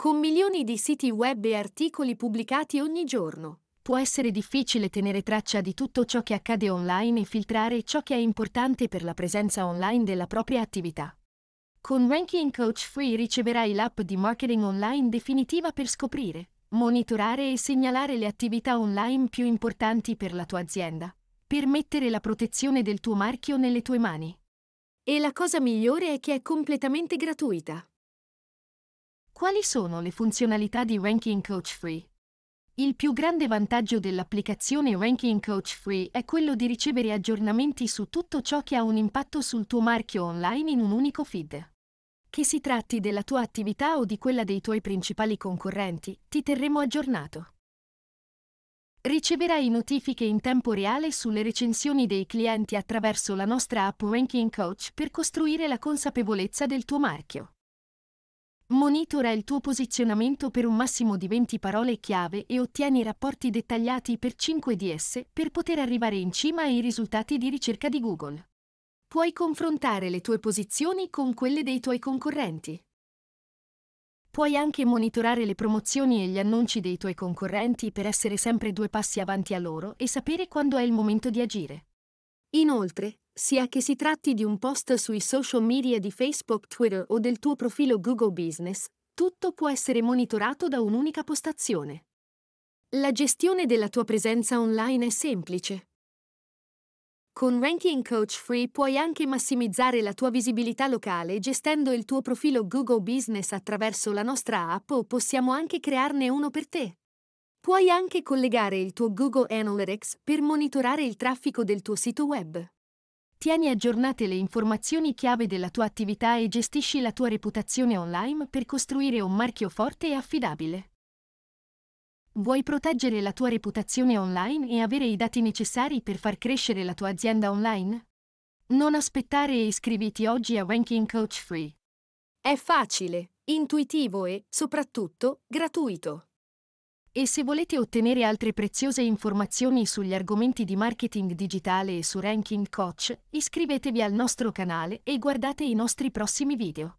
Con milioni di siti web e articoli pubblicati ogni giorno, può essere difficile tenere traccia di tutto ciò che accade online e filtrare ciò che è importante per la presenza online della propria attività. Con Ranking Coach Free riceverai l'app di marketing online definitiva per scoprire, monitorare e segnalare le attività online più importanti per la tua azienda, per mettere la protezione del tuo marchio nelle tue mani. E la cosa migliore è che è completamente gratuita. Quali sono le funzionalità di Ranking Coach Free? Il più grande vantaggio dell'applicazione Ranking Coach Free è quello di ricevere aggiornamenti su tutto ciò che ha un impatto sul tuo marchio online in un unico feed. Che si tratti della tua attività o di quella dei tuoi principali concorrenti, ti terremo aggiornato. Riceverai notifiche in tempo reale sulle recensioni dei clienti attraverso la nostra app Ranking Coach per costruire la consapevolezza del tuo marchio. Monitora il tuo posizionamento per un massimo di 20 parole chiave e ottieni rapporti dettagliati per 5 di esse per poter arrivare in cima ai risultati di ricerca di Google. Puoi confrontare le tue posizioni con quelle dei tuoi concorrenti. Puoi anche monitorare le promozioni e gli annunci dei tuoi concorrenti per essere sempre due passi avanti a loro e sapere quando è il momento di agire. Inoltre, sia che si tratti di un post sui social media di Facebook, Twitter o del tuo profilo Google Business, tutto può essere monitorato da un'unica postazione. La gestione della tua presenza online è semplice. Con Ranking Coach Free puoi anche massimizzare la tua visibilità locale gestendo il tuo profilo Google Business attraverso la nostra app o possiamo anche crearne uno per te. Puoi anche collegare il tuo Google Analytics per monitorare il traffico del tuo sito web. Tieni aggiornate le informazioni chiave della tua attività e gestisci la tua reputazione online per costruire un marchio forte e affidabile. Vuoi proteggere la tua reputazione online e avere i dati necessari per far crescere la tua azienda online? Non aspettare e iscriviti oggi a Ranking Coach Free. È facile, intuitivo e, soprattutto, gratuito. E se volete ottenere altre preziose informazioni sugli argomenti di marketing digitale e su Ranking Coach, iscrivetevi al nostro canale e guardate i nostri prossimi video.